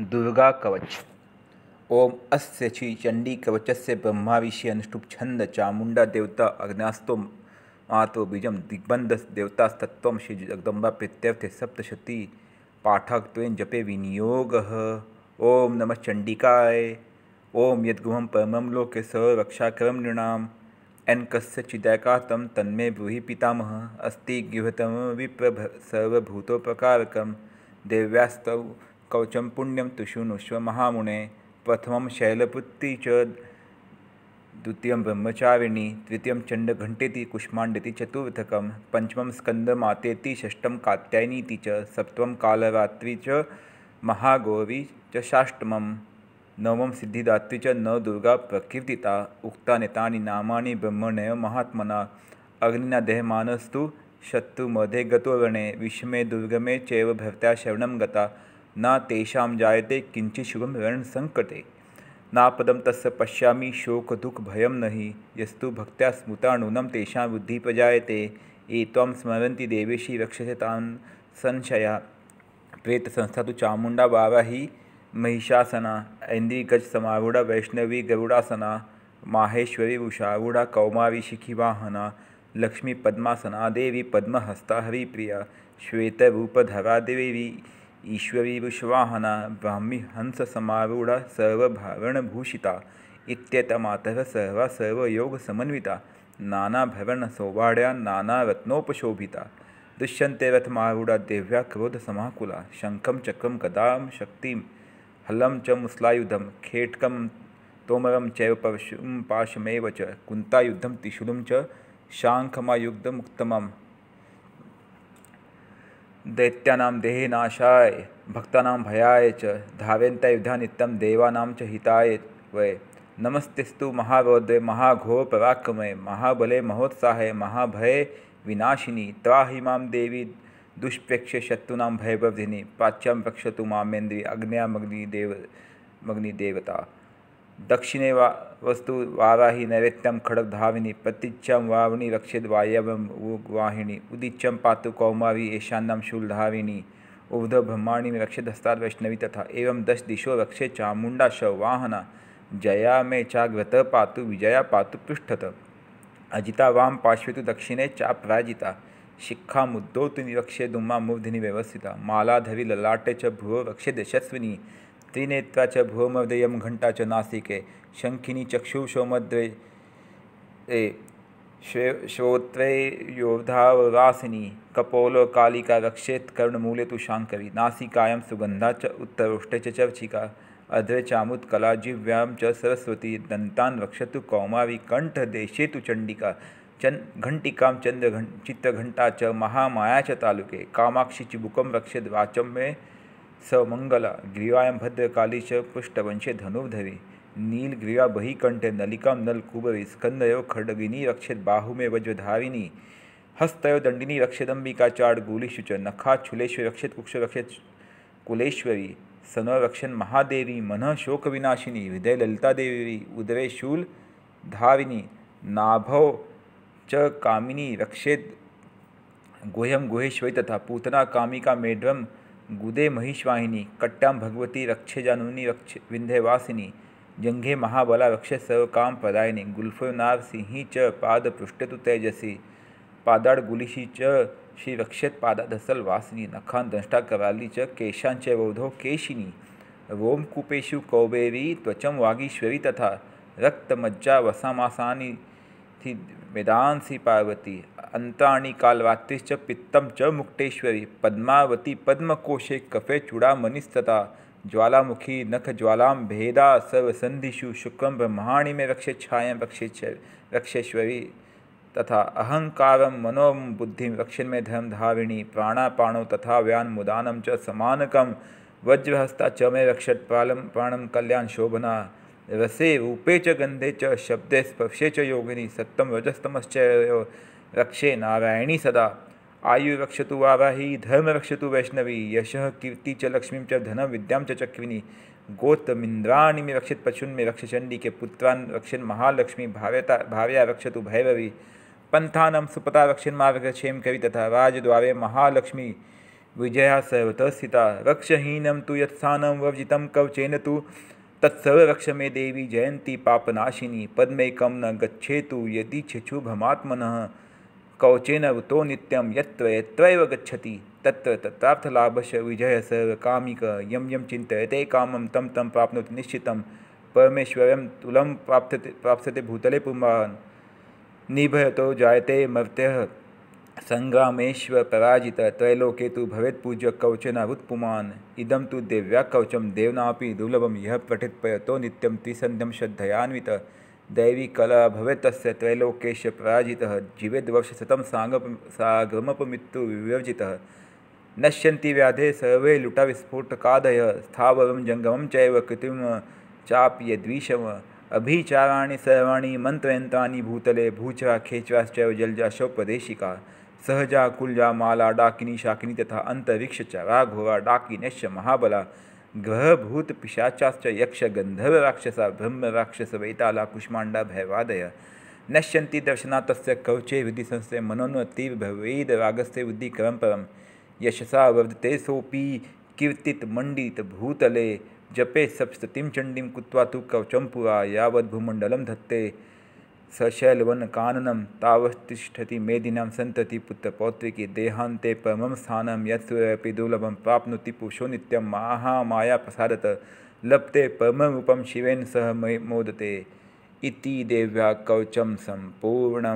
दुर्गा कवच ओम अस्य श्री चंडी कवच से विषय अनुष्टुप छंद चामुंडा देवता अग्नास्तो मातो बीजम दिग्बंध देवतास्तत्व श्री जगदम्बा प्रत्यर्थ सप्तशती पाठक त्वेन जपे विनियोग ओम नम चंडिकाय ओम यदगुहम परमम लोके करम नृणाम एन कस्य तम तन्मे ब्रूहि पितामह अस्ति गृहतम विप्रभ सर्वभूतोपकारकम देव्यास्तव कवचं पुण्यम तुषुनुष्व महामुने प्रथम शैलपुत्री च द्वितीयं ब्रह्मचारिणी तृतीयं चण्डघण्टेति कुष्माण्डति चतुर्थक पंचम स्कन्दमातेति षष्ठं कात्यायनीति च सप्तमं कालरात्रि च महागौरी च षाष्टमं नवम सिद्धिदात्री च न दुर्गा प्रकीर्तिता उक्तानि तानि नामानि ब्रह्मणय महात्मना अग्निना देहमानस्तु शत्रुमधे गतोरणे विश्वमे दुर्गमे चैव भवत्या शरणं गता न तेषां जायते किंचित शुभम वर्ण संकटे नापदम तस् पश्या शोक दुख भयम नहीं यस्तु भक्त्या स्मृता नूनम तेषा बुद्धि प्रजाते ये ताम स्मरती देवेशी रक्षसे तान संशया प्रेत संस्था तो चामुंडा बाबा ही महिषासना ऐन्द्री गज समारूढ़ा वैष्णवी गरुड़ासना माहेश्वरी उषारूढ़ा कौमारी शिखिवाहना लक्ष्मी पद्मासना देवी पद्महस्ता हरिप्रिया श्वेत रूपधरा देवी ईश्वरी विश्वाहना ब्राह्मी हंस समारूढ़ा सर्वभारणभूषिता इत्येतमातः सर्वा सर्वयोगसमन्विता नानाभरणसौभाढ्या नानारत्नोपशोभिता दुष्यन्ते रथमारूढा देव्या समाकुला शंखम चक्रम कदा शक्ति हलम च मुसलायुधम खेटकं तोमरं चैव पशु पाशमेव च कुंतायुद्धम त्रिशूलं च मुक्तम देहे देहनाशाय भक्ता भयाय च धावेन्त युद्धा नित्यं देवानां च हिताय वै नमस्तेस्तु महाबोध महाघोर पराक्रमय महाबले महोत्साह महाभये विनाशिनी त्वा हिमां देवी दुष्प्रेक्ष शत्रुनां भयवर्धिनी प्राच्यां पक्षत मामेन्द्री अग्न्यामग्निदेव मग्निदेवता दक्षिणे वा वस्तु वाराही नैवेत्यम खड़ग धाविनी प्रतिच्छम वावनी रक्षित वायवम वाहिनी उदीच्यम पातु कौमावी ईशान्यम शूलधाविनी उद्धव ब्रह्माणी में रक्षित हस्तार वैष्णवी तथा एवं दश दिशो रक्षे चामुंडा शवाहना जया में चाग्रत पातु विजया पातु पृष्ठत अजिता वाम पार्श्वे तो दक्षिणे चापराजिता शिखा मुद्दो तो निरक्षे दुमा मुग्धि व्यवस्थिता मालाधरी ललाटे च भ्रुवो रक्षे यशस्विनी त्रिनेत्रा च घंटा च नासिके शंखिनी चक्षुषोमद्वे ए श्रोत्रे कपोलो कालिका कर्ण मूले तु शाङ्करी नासिकायां सुगंधा च उत्तरोष्टे चर्चिका अध्रे चामुत्कला जिव्यां च सरस्वती दंतान रक्षत कौमारी देशे तु चण्डिका चन् घण्टिकां चन्द्रघण् चित्रघण्टा च महामाया च तालुके कामाक्षी चिबुकं रक्षित वाचम में सवमंगला भद्र काली च ग्रीवा बही कंठे नलिका नल कुबरे स्कन्दयो खडगिनी रक्षित बाहु में वज्रधारिणी हस्तयो दण्डिनी चाड़ चाड्गूलिषु च छुलेश्वर रक्षित कुक्ष रक्षित कुलेश्वरी सनो रक्षण महादेवी शोक विनाशिनी हृदय देवी उदरे शूल धारिणी नाभौ च कामिनी रक्षेद गुह्यम गुहेश्वरी तथा पूतना कामिका मेढ्रम गुदे महिषवाहिनी कट्टाम भगवती रक्षे जानुनी रक्ष विंध्यवासिनी जंघे महाबला रक्ष सर्वकाम पदायनी नार सिंही च पाद तो तेजसी पादाड गुलिशी च श्री पादा धसल वासिनी नखान दंष्टा कराली च केशांच वौधो केशिनी रोमकूपेशु कौबेरी त्वचम वागीश्वरी तथा रक्तमज्जा वसामासानी थी वेदान सी पार्वती अंतराणी कालवातिश्च पित्तम च मुक्टेश्वरी पद्मावती पद्मकोशे कफे मनिस्तता ज्वालामुखी नख ज्वालाम भेदा सर्वसंधिषु शुक्रम ब्रह्माणी में रक्षे छाया रक्षेश्वरी तथा अहंकार मनोम बुद्धि रक्षण में धर्म धारिणी प्राणापाणो तथा व्यान मुदानम च समानकम वज्रहस्ता च मे रक्षत प्रालम प्राणम कल्याण शोभना रसे रूपे च गंधे च शब्दे स्पर्शे च योगिनी सत्तम रजस्तमश्च रक्षे नारायणी सदा आयु रक्षतु वाराही धर्म रक्षतु वैष्णवी यश कीर्ति च लक्ष्मी च धन विद्या च चक्विनी गोत्रमिंद्राणी में रक्षित पशुन में रक्षचंडी के पुत्रान रक्षिण महालक्ष्मी भाव्यता भाव्या रक्षतु भैरवी पंथान सुपता रक्षिण मार्ग क्षेम कवि तथा राजद्वारे महालक्ष्मी विजया सर्वतः स्थिता रक्षहीनम तु यत्सानम वर्जित कवचेन तु तत्सर्वक्ष में देवी जयंती पापनाशिनी पद्मे कम न गच्छेतु यदि छिक्षुभमात्मन कौचेन तो नित्यम यत्व गच्छति तत्र तत्रार्थलाभश विजय सर्व कामिक यम यम चिंतते कामं तम तम प्राप्त निश्चितं परमेश्वर तुलं प्राप्त प्राप्त भूतले पुमान् निभयतो जायते मर्त्यः पराजित ಸಂಗ್ರಾಮೇಶ್ವಪರಾಜಿತ भवेत पूज्य कवचना उत्पुमान इदम तु दिव्या कवचम ಕವಚಂ दुर्लभम यह पठित पय तो नित्यम ತ್ರಿಸಂಧ್ಯಂ श्रद्धयान्वित दैवी कला भवेतस् त्रैलोकेश पराजितः जीवेद्वर्षशतं साङ्गप सागमपमित्युविवर्जितः नश्यन्ति व्याधे सर्वे लुटाविस्फोटकादयः स्थावरं जङ्गमं चैव चाप्य चाप्यद्विषम अभिचाराणि सर्वाणि मन्त्रयन्त्राणि भूतले भूचरा खेचराश्चैव जलजाशोपदेशिका सहजा कुलजा माला डाकिनी शाकिनी तथा अंतरिक्ष च राघवा डाकिनश्च महाबला ग्रह भूत पिशाचाश्च यक्ष गंधर्व राक्षसा ब्रह्म राक्षस वैताला कुष्मांडा भैवादय नश्यन्ति दर्शना तस्य कवचे विधि संस्थे मनोन्नतिर भवेद रागस्थे वृद्धि क्रम परम यशसा वर्धते सोपी कीर्तित मंडित भूतले जपे सप्स्ततिम चंडीम कुत्वा तु कवचम पुरा धत्ते सशैलवन काननं तावत्तिष्ठति मेदिनं सन्तति पुत्रपौत्रिकी देहान्ते परमं स्थानं यत्सुरपि पुषो प्राप्नोति पुरुषो नित्यं महामायाप्रसादत लप्ते परमरूपं शिवेन सह मोदते इति देव्या कवचं संपूर्ण